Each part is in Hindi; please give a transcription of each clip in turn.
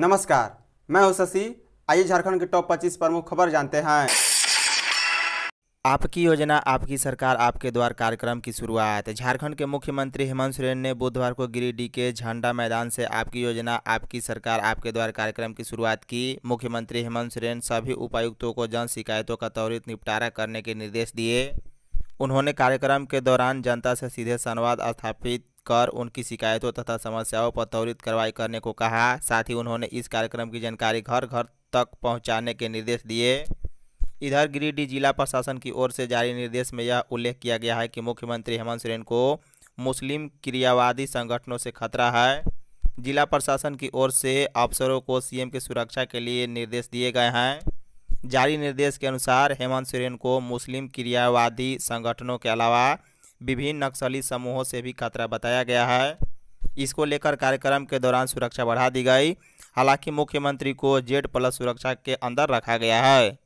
नमस्कार मैं हूं शशि आइए झारखंड के टॉप 25 प्रमुख खबर जानते हैं आपकी योजना आपकी सरकार आपके द्वार कार्यक्रम की शुरुआत झारखंड के मुख्यमंत्री हेमंत सोरेन ने बुधवार को गिरिडीह के झंडा मैदान से आपकी योजना आपकी सरकार आपके द्वार कार्यक्रम की शुरुआत की मुख्यमंत्री हेमंत सोरेन सभी उपायुक्तों को जन शिकायतों का त्वरित निपटारा करने के निर्देश दिए उन्होंने कार्यक्रम के दौरान जनता से सीधे संवाद स्थापित कर उनकी शिकायतों तथा समस्याओं पर त्वरित कार्रवाई करने को कहा साथ ही उन्होंने इस कार्यक्रम की जानकारी घर घर तक पहुंचाने के निर्देश दिए इधर गिरिडीह जिला प्रशासन की ओर से जारी निर्देश में यह उल्लेख किया गया है कि मुख्यमंत्री हेमंत सोरेन को मुस्लिम क्रियावादी संगठनों से खतरा है जिला प्रशासन की ओर से अफसरों को सीएम की सुरक्षा के लिए निर्देश दिए गए हैं जारी निर्देश के अनुसार हेमंत सोरेन को मुस्लिम क्रियावादी संगठनों के अलावा विभिन्न नक्सली समूहों से भी खतरा बताया गया है इसको लेकर कार्यक्रम के दौरान सुरक्षा बढ़ा दी गई हालांकि मुख्यमंत्री को जेड प्लस सुरक्षा के अंदर रखा गया है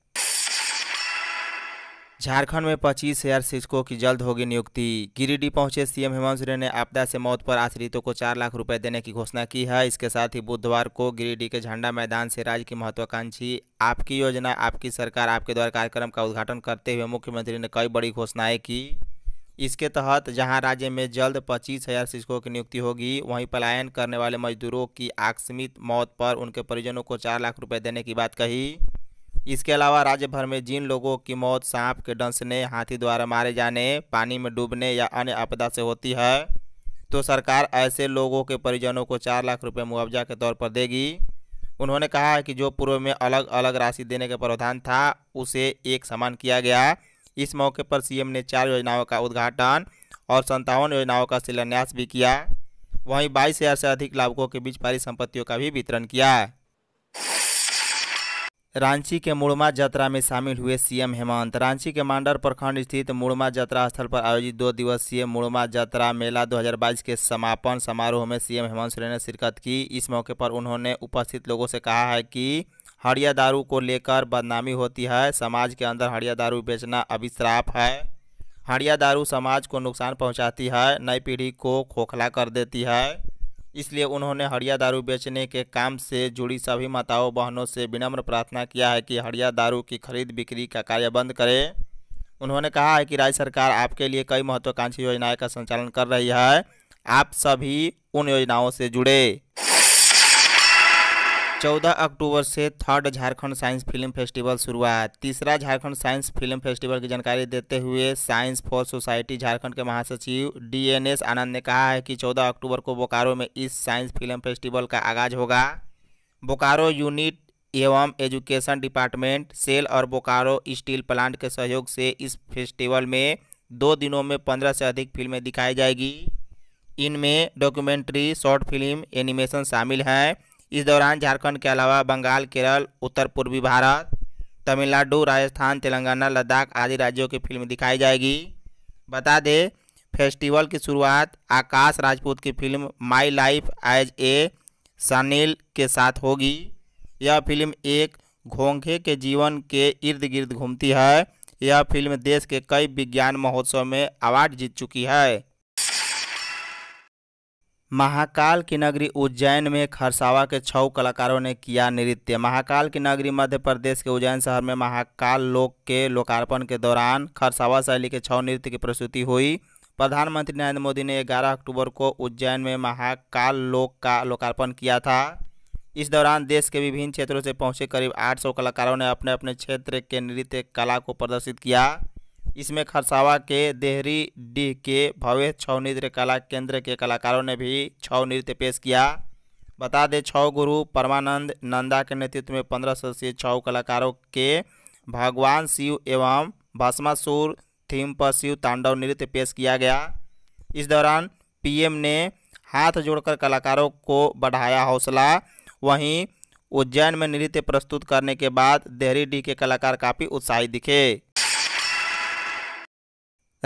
झारखंड में पच्चीस हजार शिक्षकों की जल्द होगी नियुक्ति गिरिडीह पहुंचे सीएम हेमंत सोरेन ने आपदा से मौत पर आश्रितों को चार लाख रुपए देने की घोषणा की है इसके साथ ही बुधवार को गिरिडीह के झंडा मैदान से राज्य की महत्वाकांक्षी आपकी योजना आपकी सरकार आपके द्वारा कार्यक्रम का उद्घाटन करते हुए मुख्यमंत्री ने कई बड़ी घोषणाएं की इसके तहत जहां राज्य में जल्द पच्चीस हजार शिक्षकों की नियुक्ति होगी वहीं पलायन करने वाले मजदूरों की आकस्मित मौत पर उनके परिजनों को चार लाख रुपए देने की बात कही इसके अलावा राज्य भर में जिन लोगों की मौत सांप के डंसने हाथी द्वारा मारे जाने पानी में डूबने या अन्य आपदा से होती है तो सरकार ऐसे लोगों के परिजनों को चार लाख रुपये मुआवजा के तौर पर देगी उन्होंने कहा कि जो पूर्व में अलग अलग राशि देने का प्रावधान था उसे एक समान किया गया इस मौके पर सीएम ने चार योजनाओं का उद्घाटन और संतावन योजनाओं का शिलान्यास भी किया वहीं बाईस हज़ार से अधिक लाभुकों के बीच परिसंपत्तियों का भी वितरण किया रांची के मुड़मा जत्रा में शामिल हुए सीएम हेमंत रांची के मांडर प्रखंड स्थित मुड़मा जत्रा स्थल पर आयोजित दो दिवसीय मुड़मा जत्रा मेला 2022 के समापन समारोह में सीएम हेमंत सोरेन ने शिरकत की इस मौके पर उन्होंने उपस्थित लोगों से कहा है कि हड़िया दारू को लेकर बदनामी होती है समाज के अंदर हड़िया दारू बेचना अभिश्राप है हड़िया दारू समाज को नुकसान पहुंचाती है नई पीढ़ी को खोखला कर देती है इसलिए उन्होंने हड़िया दारू बेचने के काम से जुड़ी सभी माताओं बहनों से विनम्र प्रार्थना किया है कि हड़िया दारू की खरीद बिक्री का कार्य बंद करें उन्होंने कहा है कि राज्य सरकार आपके लिए कई महत्वाकांक्षी योजनाएं का संचालन कर रही है आप सभी उन योजनाओं से जुड़े चौदह अक्टूबर से third Jharkhand science film festival शुरुआत तीसरा झारखंड साइंस फिल्म फेस्टिवल की जानकारी देते हुए साइंस फॉर सोसाइटी झारखंड के महासचिव डीएनएस आनंद ने कहा है कि 14 अक्टूबर को बोकारो में इस साइंस फिल्म फेस्टिवल का आगाज होगा बोकारो यूनिट एवं एजुकेशन डिपार्टमेंट सेल और बोकारो स्टील प्लांट के सहयोग से इस फेस्टिवल में दो दिनों में पंद्रह से अधिक फिल्में दिखाई जाएगी इनमें डॉक्यूमेंट्री शॉर्ट फिल्म एनिमेशन शामिल हैं इस दौरान झारखंड के अलावा बंगाल केरल उत्तर पूर्वी भारत तमिलनाडु राजस्थान तेलंगाना लद्दाख आदि राज्यों की फिल्म दिखाई जाएगी बता दें फेस्टिवल की शुरुआत आकाश राजपूत की film my life as a सनील के साथ होगी यह फिल्म एक घोंघे के जीवन के इर्द गिर्द घूमती है यह फिल्म देश के कई विज्ञान महोत्सव में अवार्ड जीत चुकी है महाकाल की नगरी उज्जैन में खरसावा के छह कलाकारों ने किया नृत्य महाकाल की नगरी मध्य प्रदेश के उज्जैन शहर में महाकाल लोक के लोकार्पण के दौरान खरसावा शैली के छह नृत्य की प्रस्तुति हुई प्रधानमंत्री नरेंद्र मोदी ने 11 अक्टूबर को उज्जैन में महाकाल लोक का लोकार्पण किया था इस दौरान देश के विभिन्न क्षेत्रों से पहुंचे करीब आठ कलाकारों ने अपने अपने क्षेत्र के नृत्य कला को प्रदर्शित किया इसमें खरसावा के देहरी डीह के भव्य छव नृत्य कला केंद्र के कलाकारों ने भी छव नृत्य पेश किया बता दें छव गुरु परमानंद नंदा के नेतृत्व में पंद्रह सदस्यीय छव कलाकारों के भगवान शिव एवं भस्मासुर थीम पर शिव तांडव नृत्य पेश किया गया इस दौरान पीएम ने हाथ जोड़कर कलाकारों को बढ़ाया हौसला वहीं उज्जैन में नृत्य प्रस्तुत करने के बाद देहरी डी के कलाकार काफ़ी उत्साहित दिखे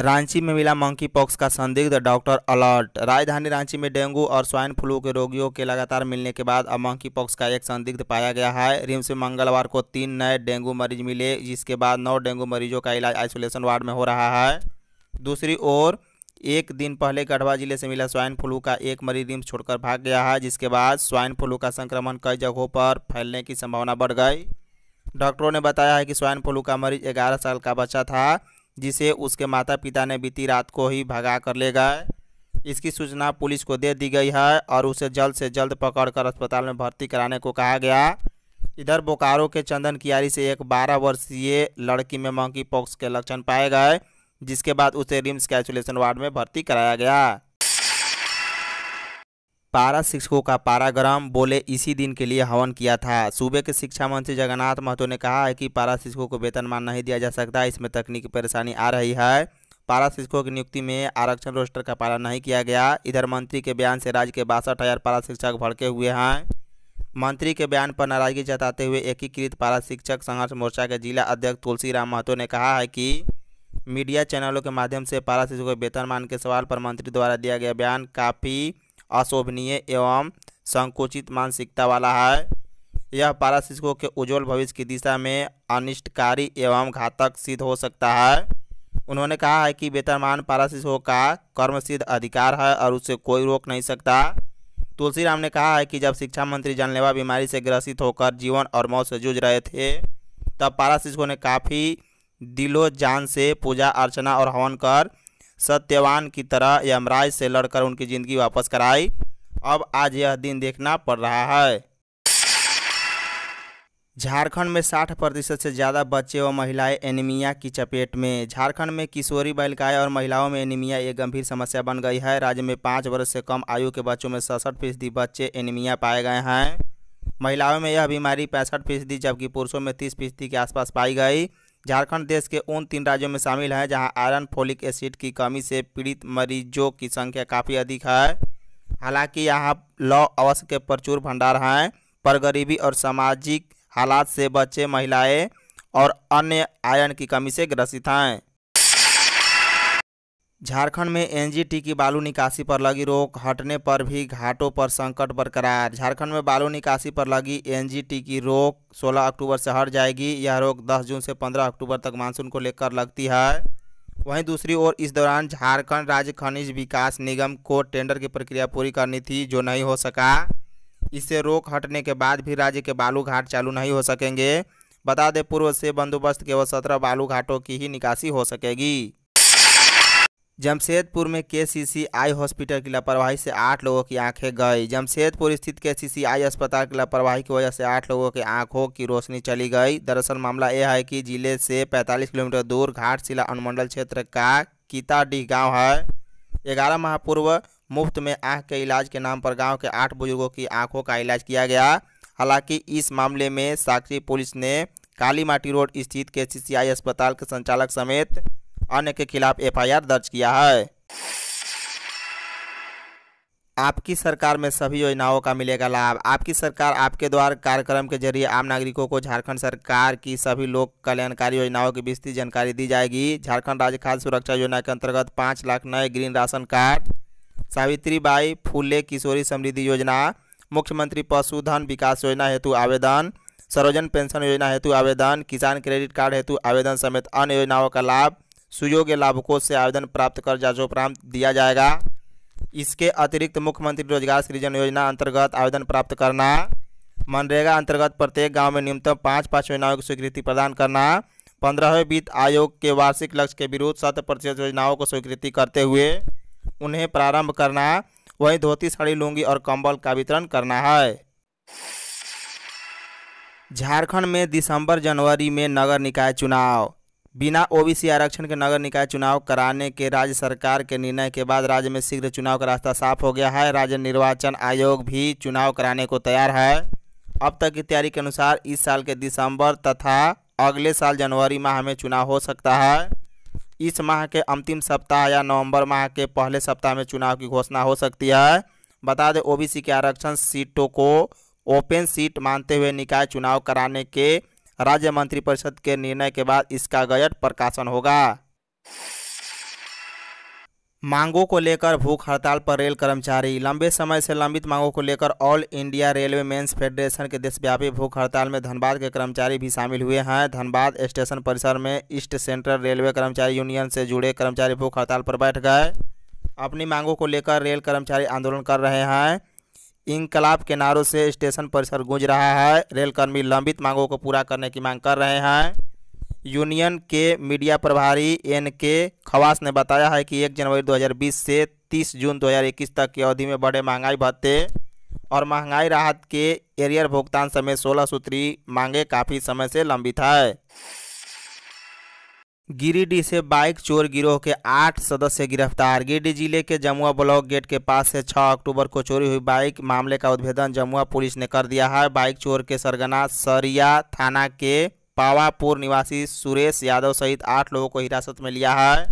रांची में मिला मंकी पॉक्स का संदिग्ध डॉक्टर अलर्ट राजधानी रांची में डेंगू और स्वाइन फ्लू के रोगियों के लगातार मिलने के बाद अब मंकी पॉक्स का एक संदिग्ध पाया गया है रिम्स में मंगलवार को तीन नए डेंगू मरीज मिले जिसके बाद नौ डेंगू मरीजों का इलाज आइसोलेशन वार्ड में हो रहा है दूसरी ओर एक दिन पहले गढ़वा जिले से मिला स्वाइन फ्लू का एक मरीज रिम्स छोड़कर भाग गया है जिसके बाद स्वाइन फ्लू का संक्रमण कई जगहों पर फैलने की संभावना बढ़ गई डॉक्टरों ने बताया है कि स्वाइन फ्लू का मरीज ग्यारह साल का बच्चा था जिसे उसके माता पिता ने बीती रात को ही भगा कर ले गए इसकी सूचना पुलिस को दे दी गई है और उसे जल्द से जल्द पकड़कर अस्पताल में भर्ती कराने को कहा गया इधर बोकारो के चंदन कियारी से एक 12 वर्षीय लड़की में मंकी पॉक्स के लक्षण पाए गए जिसके बाद उसे रिम्स के आइसोलेशन वार्ड में भर्ती कराया गया पारा शिक्षकों का पाराग्राम बोले इसी दिन के लिए हवन किया था सूबे के शिक्षा मंत्री जगन्नाथ महतो ने कहा है कि पारा शिक्षकों को वेतनमान नहीं दिया जा सकता इसमें तकनीकी परेशानी आ रही है पारा शिक्षकों की नियुक्ति में आरक्षण रोस्टर का पालन नहीं किया गया इधर मंत्री के बयान से राज्य के बासठ हज़ार पारा शिक्षक भड़के हुए हैं मंत्री के बयान पर नाराजगी जताते हुए एकीकृत पारा शिक्षक संघर्ष मोर्चा के जिला अध्यक्ष तुलसीराम महतो ने कहा है कि मीडिया चैनलों के माध्यम से पारा शिक्षकों के वेतनमान के सवाल पर मंत्री द्वारा दिया गया बयान काफ़ी अशोभनीय एवं संकुचित मानसिकता वाला है यह पारा शिक्षकों के उज्जवल भविष्य की दिशा में अनिष्टकारी एवं घातक सिद्ध हो सकता है उन्होंने कहा है कि वेतनमान पारा शिशुओं का कर्म सिद्ध अधिकार है और उसे कोई रोक नहीं सकता तुलसीराम ने कहा है कि जब शिक्षा मंत्री जानलेवा बीमारी से ग्रसित होकर जीवन और मौत से जूझ रहे थे तब पारा शिक्षकों ने काफ़ी दिलो जान से पूजा अर्चना और हवन कर सत्यवान की तरह यमराज से लड़कर उनकी ज़िंदगी वापस कराई अब आज यह दिन देखना पड़ रहा है झारखंड में 60 प्रतिशत से ज़्यादा बच्चे व महिलाएं एनीमिया की चपेट में झारखंड में किशोरी बालिकाएं और महिलाओं में एनीमिया एक गंभीर समस्या बन गई है राज्य में पाँच वर्ष से कम आयु के बच्चों में सड़सठ फीसदी बच्चे एनीमिया पाए गए हैं महिलाओं में यह बीमारी पैंसठ फीसदी जबकि पुरुषों में तीस फीसदी के आसपास पाई गई झारखंड देश के उन तीन राज्यों में शामिल है जहां आयरन फोलिक एसिड की कमी से पीड़ित मरीजों की संख्या काफ़ी अधिक है हालांकि यहां लौ अवश्य के प्रचुर भंडार हैं पर गरीबी और सामाजिक हालात से बचे महिलाएं और अन्य आयरन की कमी से ग्रसित हैं झारखंड में एनजीटी की बालू निकासी पर लगी रोक हटने पर भी घाटों पर संकट बरकरार झारखंड में बालू निकासी पर लगी एनजीटी की रोक 16 अक्टूबर से हट जाएगी यह रोक 10 जून से 15 अक्टूबर तक मानसून को लेकर लगती है वहीं दूसरी ओर इस दौरान झारखंड राज्य खनिज विकास निगम को टेंडर की प्रक्रिया पूरी करनी थी जो नहीं हो सका इससे रोक हटने के बाद भी राज्य के बालू घाट चालू नहीं हो सकेंगे बता दें पूर्व से बंदोबस्त केवल सत्रह बालू घाटों की ही निकासी हो सकेगी जमशेदपुर में आई हॉस्पिटल की लापरवाही से आठ लोगों की आंखें गई जमशेदपुर स्थित आई अस्पताल की लापरवाही की वजह से आठ लोगों की आंखों की रोशनी चली गई दरअसल मामला यह है कि जिले से 45 किलोमीटर दूर घाटशिला अनुमंडल क्षेत्र का कीताडीह गांव है ग्यारह माह पूर्व मुफ्त में आँख के इलाज के नाम पर गाँव के आठ बुजुर्गों की आँखों का इलाज किया गया हालांकि इस मामले में साक्षी पुलिस ने काली रोड स्थित के अस्पताल के संचालक समेत अन्य के खिलाफ एफआईआर दर्ज किया है आपकी सरकार में सभी योजनाओं का मिलेगा लाभ आपकी सरकार आपके द्वारा कार्यक्रम के जरिए आम नागरिकों को झारखंड सरकार की सभी लोक कल्याणकारी योजनाओं की विस्तृत जानकारी दी जाएगी झारखंड राज्य खाद्य सुरक्षा योजना के अंतर्गत पाँच लाख नए green ration card Savitri Bai Phule किशोरी समृद्धि योजना मुख्यमंत्री पशुधन विकास योजना हेतु आवेदन सरोजन पेंशन योजना हेतु आवेदन किसान क्रेडिट कार्ड हेतु आवेदन समेत अन्य योजनाओं का लाभ सुयोग्य लाभकों से आवेदन प्राप्त कर जांचोपरांत दिया जाएगा इसके अतिरिक्त मुख्यमंत्री रोजगार सृजन योजना अंतर्गत आवेदन प्राप्त करना मनरेगा अंतर्गत प्रत्येक गांव में न्यूनतम पाँच पाँच योजनाओं की स्वीकृति प्रदान करना पंद्रहवें वित्त आयोग के वार्षिक लक्ष्य के विरुद्ध शत प्रतिशत योजनाओं को स्वीकृति करते हुए उन्हें प्रारंभ करना वहीं धोती साड़ी लुंगी और कंबल का वितरण करना है झारखंड में दिसंबर जनवरी में नगर निकाय चुनाव बिना ओबीसी आरक्षण के नगर निकाय चुनाव कराने के राज्य सरकार के निर्णय के बाद राज्य में शीघ्र चुनाव का रास्ता साफ हो गया है राज्य निर्वाचन आयोग भी चुनाव कराने को तैयार है अब तक की तैयारी के अनुसार इस साल के दिसंबर तथा अगले साल जनवरी माह में चुनाव हो सकता है इस माह के अंतिम सप्ताह या नवंबर माह के पहले सप्ताह में चुनाव की घोषणा हो सकती है बता दें ओबीसी के आरक्षण सीटों को ओपन सीट मानते हुए निकाय चुनाव कराने के राज्य मंत्रिपरिषद के निर्णय के बाद इसका गजट प्रकाशन होगा मांगों को लेकर भूख हड़ताल पर रेल कर्मचारी लंबे समय से लंबित मांगों को लेकर all India railway men's federation के देशव्यापी भूख हड़ताल में धनबाद के कर्मचारी भी शामिल हुए हैं धनबाद स्टेशन परिसर में ईस्ट सेंट्रल रेलवे कर्मचारी यूनियन से जुड़े कर्मचारी भूख हड़ताल पर बैठ गए अपनी मांगों को लेकर रेल कर्मचारी आंदोलन कर रहे हैं इनकलाब के नारों से स्टेशन परिसर गूंज रहा है रेलकर्मी लंबित मांगों को पूरा करने की मांग कर रहे हैं यूनियन के मीडिया प्रभारी एन के खवास ने बताया है कि 1 जनवरी 2020 से 30 जून 2021 तक की अवधि में बढ़े महंगाई भत्ते और महंगाई राहत के एरियर भुगतान समेत सोलह सूत्री मांगे काफ़ी समय से लंबित है गिरिडीह से बाइक चोर गिरोह के आठ सदस्य गिरफ्तार गिरिडीह जिले के जमुआ ब्लॉक गेट के पास से 6 अक्टूबर को चोरी हुई बाइक मामले का उद्भेदन जमुआ पुलिस ने कर दिया है बाइक चोर के सरगना सरिया थाना के पावापुर निवासी सुरेश यादव सहित आठ लोगों को हिरासत में लिया है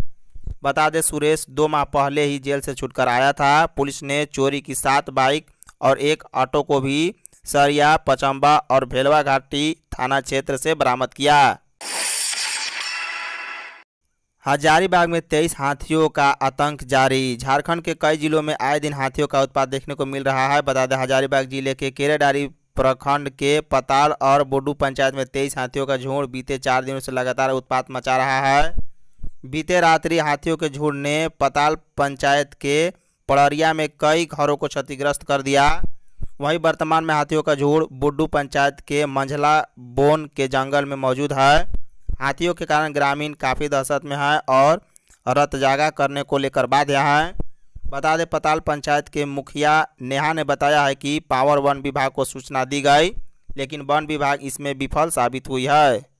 बता दें सुरेश दो माह पहले ही जेल से छुटकर आया था पुलिस ने चोरी की सात बाइक और एक ऑटो को भी सरिया पचम्बा और भेलवा घाटी थाना क्षेत्र से बरामद किया हजारीबाग में तेईस हाथियों का आतंक जारी झारखंड के कई जिलों में आए दिन हाथियों का उत्पाद देखने को मिल रहा है बता दें हजारीबाग जिले के केरेडारी प्रखंड के पताल और बोडू पंचायत में तेईस हाथियों का झुंड बीते चार दिनों से लगातार उत्पात मचा रहा है बीते रात्रि हाथियों के झुंड ने पताल पंचायत के पड़रिया में कई घरों को क्षतिग्रस्त कर दिया वहीं वर्तमान में हाथियों का झुंड बुड्डू पंचायत के मंझला बोन के जंगल में मौजूद है हाथियों के कारण ग्रामीण काफ़ी दहशत में है और रतजागा करने को लेकर बाध्य है बता दें पताल पंचायत के मुखिया नेहा ने बताया है कि पावर वन विभाग को सूचना दी गई लेकिन वन विभाग इसमें विफल साबित हुई है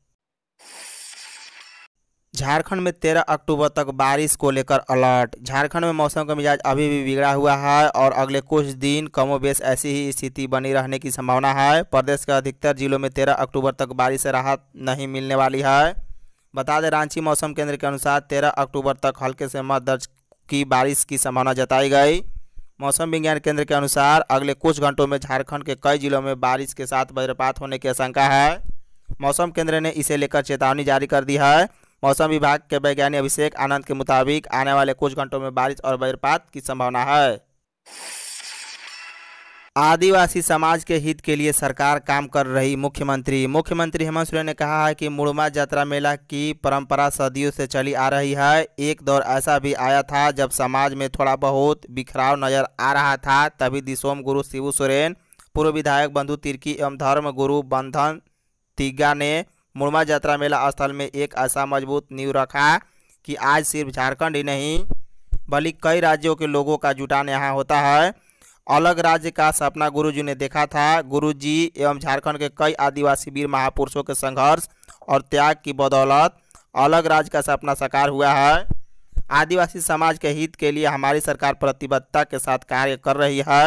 झारखंड में 13 अक्टूबर तक बारिश को लेकर अलर्ट झारखंड में मौसम का मिजाज अभी भी बिगड़ा हुआ है और अगले कुछ दिन कमोबेश ऐसी ही स्थिति बनी रहने की संभावना है प्रदेश के अधिकतर जिलों में 13 अक्टूबर तक बारिश से राहत नहीं मिलने वाली है बता दें रांची मौसम केंद्र के अनुसार तेरह अक्टूबर तक हल्के से मत दर्ज की बारिश की संभावना जताई गई मौसम विज्ञान केंद्र के अनुसार अगले कुछ घंटों में झारखंड के कई जिलों में बारिश के साथ वज्रपात होने की आशंका है मौसम केंद्र ने इसे लेकर चेतावनी जारी कर दी है मौसम विभाग के वैज्ञानिक अभिषेक आनंद के मुताबिक आने वाले कुछ घंटों में बारिश और वज्रपात की संभावना है आदिवासी समाज के हित के लिए सरकार काम कर रही मुख्यमंत्री मुख्यमंत्री हेमंत सोरेन ने कहा है कि मुड़मा यात्रा मेला की परंपरा सदियों से चली आ रही है एक दौर ऐसा भी आया था जब समाज में थोड़ा बहुत बिखराव नजर आ रहा था तभी दिसोम गुरु शिवू सोरेन पूर्व विधायक बंधु तिर्की एवं धर्म गुरु बंधन तिग्गा ने मुड़मा यात्रा मेला स्थल में एक ऐसा मजबूत नींव रखा कि आज सिर्फ झारखंड ही नहीं बल्कि कई राज्यों के लोगों का जुटान यहाँ होता है अलग राज्य का सपना गुरुजी ने देखा था गुरुजी एवं झारखंड के कई आदिवासी वीर महापुरुषों के संघर्ष और त्याग की बदौलत अलग राज्य का सपना साकार हुआ है आदिवासी समाज के हित के लिए हमारी सरकार प्रतिबद्धता के साथ कार्य कर रही है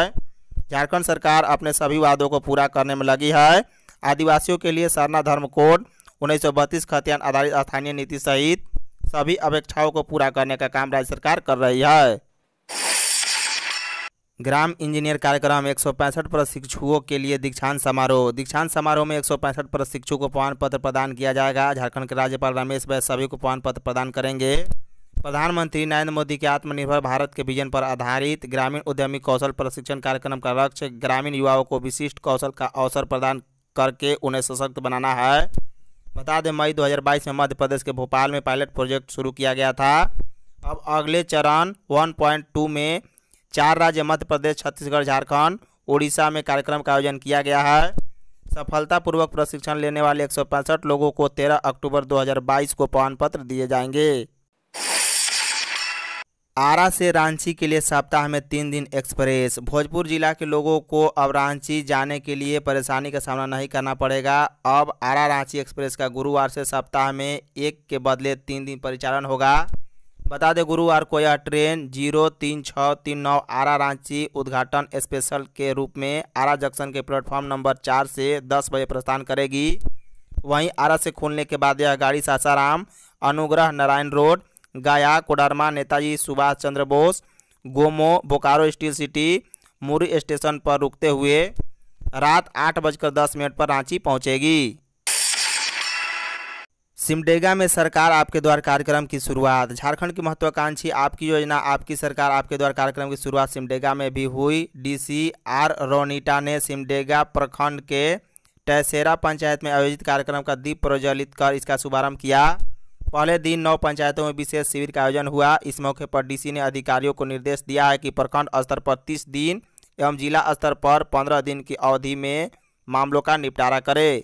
झारखंड सरकार अपने सभी वादों को पूरा करने में लगी है आदिवासियों के लिए सरना धर्म कोड उन्नीस खतियान आधारित स्थानीय नीति सहित सभी अपेक्षाओं को पूरा करने का काम राज्य सरकार कर रही है ग्राम इंजीनियर कार्यक्रम एक प्रशिक्षुओं के लिए दीक्षांत समारोह दीक्षांत समारोह में एक प्रशिक्षु को प्रमाण पत्र प्रदान किया जाएगा झारखंड के राज्यपाल रमेश भाई सभी को प्रमाण पत्र प्रदान करेंगे प्रधानमंत्री नरेंद्र मोदी के आत्मनिर्भर भारत के विजन पर आधारित ग्रामीण उद्यमी कौशल प्रशिक्षण कार्यक्रम का लक्ष्य ग्रामीण युवाओं को विशिष्ट कौशल का अवसर प्रदान करके उन्हें सशक्त बनाना है बता दें मई 2022 में मध्य प्रदेश के भोपाल में पायलट प्रोजेक्ट शुरू किया गया था अब अगले चरण 1.2 में चार राज्य मध्य प्रदेश छत्तीसगढ़ झारखंड उड़ीसा में कार्यक्रम का आयोजन किया गया है सफलतापूर्वक प्रशिक्षण लेने वाले एक लोगों को तेरह अक्टूबर दो को प्रमाण पत्र दिए जाएंगे आरा से रांची के लिए सप्ताह में तीन दिन एक्सप्रेस भोजपुर जिला के लोगों को अब रांची जाने के लिए परेशानी का सामना नहीं करना पड़ेगा अब आरा रांची एक्सप्रेस का गुरुवार से सप्ताह में एक के बदले तीन दिन परिचालन होगा बता दें गुरुवार को यह ट्रेन जीरो तीन छः तीन नौ आरा रांची उद्घाटन स्पेशल के रूप में आरा जंक्शन के प्लेटफॉर्म नंबर चार से दस बजे प्रस्थान करेगी वहीं आरा से खुलने के बाद यह गाड़ी सासाराम अनुग्रह Narayan road Gaya Koderma Netaji Subhash Chandra Bose Gomo Bokaro steel city Muri station पर रुकते हुए रात आठ बजकर दस मिनट पर रांची पहुंचेगी सिमडेगा में सरकार आपके द्वार कार्यक्रम की शुरुआत झारखंड की महत्वाकांक्षी आपकी योजना आपकी सरकार आपके द्वार कार्यक्रम की शुरुआत सिमडेगा में भी हुई डीसी आर रोनीटा ने सिमडेगा प्रखंड के टैसेरा पंचायत में आयोजित कार्यक्रम का दीप प्रज्वलित कर इसका शुभारंभ किया पहले दिन नौ पंचायतों में विशेष शिविर का आयोजन हुआ इस मौके पर डीसी ने अधिकारियों को निर्देश दिया है कि प्रखंड स्तर पर तीस दिन एवं जिला स्तर पर पंद्रह दिन की अवधि में मामलों का निपटारा करें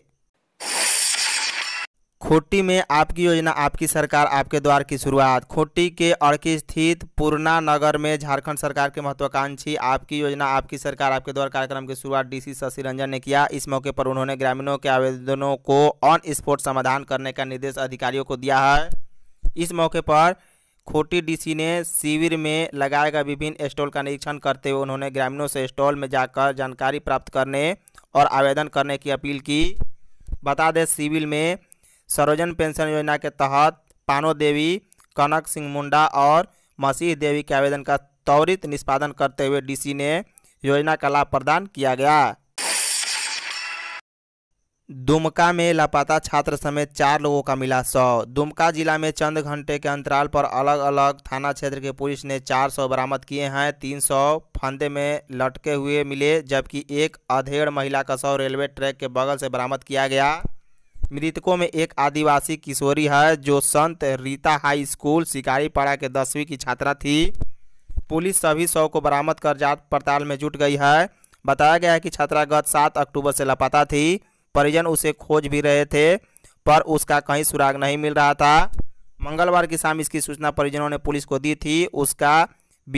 खोटी में आपकी योजना आपकी सरकार आपके द्वार की शुरुआत खोटी के अड़की स्थित पूर्णा नगर में झारखंड सरकार के महत्वाकांक्षी आपकी योजना आपकी सरकार आपके द्वार कार्यक्रम की शुरुआत डीसी शशि रंजन ने किया इस मौके पर उन्होंने ग्रामीणों के आवेदनों को ऑन स्पॉट समाधान करने का निर्देश अधिकारियों को दिया है इस मौके पर खोटी डी ने शिविर में लगाए गए विभिन्न स्टॉल का निरीक्षण करते हुए उन्होंने ग्रामीणों से स्टॉल में जाकर जानकारी प्राप्त करने और आवेदन करने की अपील की बता दें शिविर में सरोजन पेंशन योजना के तहत पानो देवी कनक सिंह मुंडा और मसीह देवी के आवेदन का त्वरित निष्पादन करते हुए डीसी ने योजना का लाभ प्रदान किया गया दुमका में लापता छात्र समेत चार लोगों का मिला शव दुमका जिला में चंद घंटे के अंतराल पर अलग अलग थाना क्षेत्र के पुलिस ने चार सौ बरामद किए हैं तीन सौ फंदे में लटके हुए मिले जबकि एक अधेड़ महिला का शव रेलवे ट्रैक के बगल से बरामद किया गया मृतकों में एक आदिवासी किशोरी है जो संत रीता हाई स्कूल शिकारी पाड़ा के दसवीं की छात्रा थी पुलिस सभी शव को बरामद कर जांच पड़ताल में जुट गई है बताया गया है कि छात्रा गत सात अक्टूबर से लापता थी परिजन उसे खोज भी रहे थे पर उसका कहीं सुराग नहीं मिल रहा था मंगलवार की शाम इसकी सूचना परिजनों ने पुलिस को दी थी उसका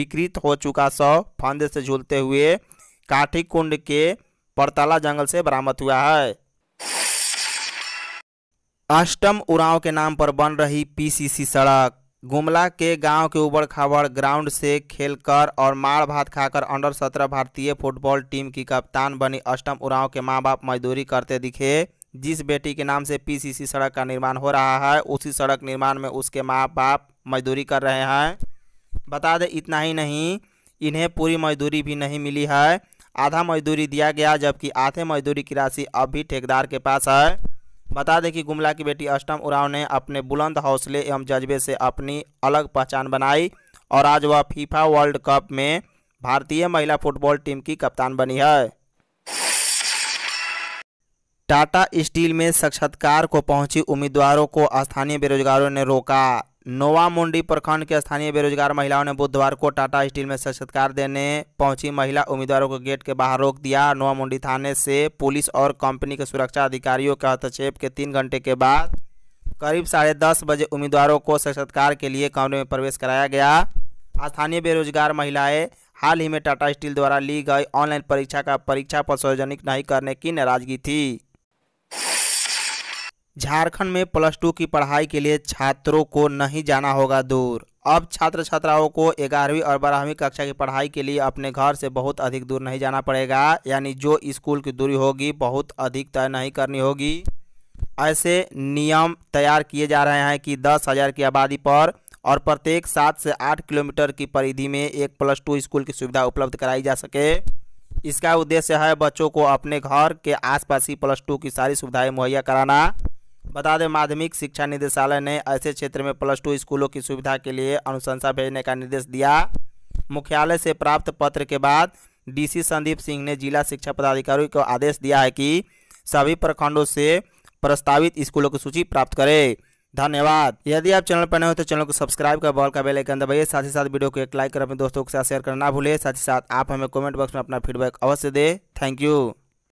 विकृत हो चुका शव फंदे से झूलते हुए काठी के परताला जंगल से बरामद हुआ है अष्टम उड़ाव के नाम पर बन रही पीसीसी सड़क गुमला के गांव के उबड़ खाबड़ ग्राउंड से खेलकर और मार भात खाकर अंडर सत्रह भारतीय फुटबॉल टीम की कप्तान बनी अष्टम उड़ाव के माँ बाप मजदूरी करते दिखे जिस बेटी के नाम से पीसीसी सड़क का निर्माण हो रहा है उसी सड़क निर्माण में उसके माँ बाप मजदूरी कर रहे हैं बता दें इतना ही नहीं इन्हें पूरी मजदूरी भी नहीं मिली है आधा मजदूरी दिया गया जबकि आधे मजदूरी की राशि अब भी ठेकेदार के पास है बता दें कि गुमला की बेटी अष्टम उराव ने अपने बुलंद हौसले एवं जज्बे से अपनी अलग पहचान बनाई और आज वह फीफा वर्ल्ड कप में भारतीय महिला फुटबॉल टीम की कप्तान बनी है टाटा स्टील में साक्षात्कार को पहुंची उम्मीदवारों को स्थानीय बेरोजगारों ने रोका नोवा मुंडी प्रखंड के स्थानीय बेरोजगार महिलाओं ने बुधवार को टाटा स्टील में साक्षात्कार देने पहुंची महिला उम्मीदवारों को गेट के बाहर रोक दिया नोवा मुंडी थाने से पुलिस और कंपनी के सुरक्षा अधिकारियों के हस्तक्षेप के तीन घंटे के बाद करीब साढ़े दस बजे उम्मीदवारों को साक्षात्कार के लिए कमरे में प्रवेश कराया गया स्थानीय बेरोजगार महिलाएं हाल ही में टाटा स्टील द्वारा ली गई ऑनलाइन परीक्षा का परीक्षा पर सार्वजनिक नहीं करने की नाराजगी थी झारखंड में प्लस टू की पढ़ाई के लिए छात्रों को नहीं जाना होगा दूर अब छात्र छात्राओं को ग्यारहवीं और बारहवीं कक्षा की पढ़ाई के लिए अपने घर से बहुत अधिक दूर नहीं जाना पड़ेगा यानी जो स्कूल की दूरी होगी बहुत अधिक तय नहीं करनी होगी ऐसे नियम तैयार किए जा रहे हैं कि दस हज़ार की आबादी पर और प्रत्येक सात से आठ किलोमीटर की परिधि में एक प्लस टू स्कूल की सुविधा उपलब्ध कराई जा सके इसका उद्देश्य है बच्चों को अपने घर के आसपास ही प्लस टू की सारी सुविधाएं मुहैया कराना बता दें माध्यमिक शिक्षा निदेशालय ने ऐसे क्षेत्र में प्लस टू स्कूलों की सुविधा के लिए अनुशंसा भेजने का निर्देश दिया मुख्यालय से प्राप्त पत्र के बाद डीसी संदीप सिंह ने जिला शिक्षा पदाधिकारी को आदेश दिया है कि सभी प्रखंडों से प्रस्तावित स्कूलों की सूची प्राप्त करें धन्यवाद यदि आप चैनल पर नए हो तो चैनल को सब्सक्राइब कर बॉल का बेल आइकन दबाइए साथ ही साथ वीडियो को एक लाइक कर अपने दोस्तों के साथ शेयर करना ना भूलें साथ ही साथ आप हमें कमेंट बॉक्स में अपना फीडबैक अवश्य दें थैंक यू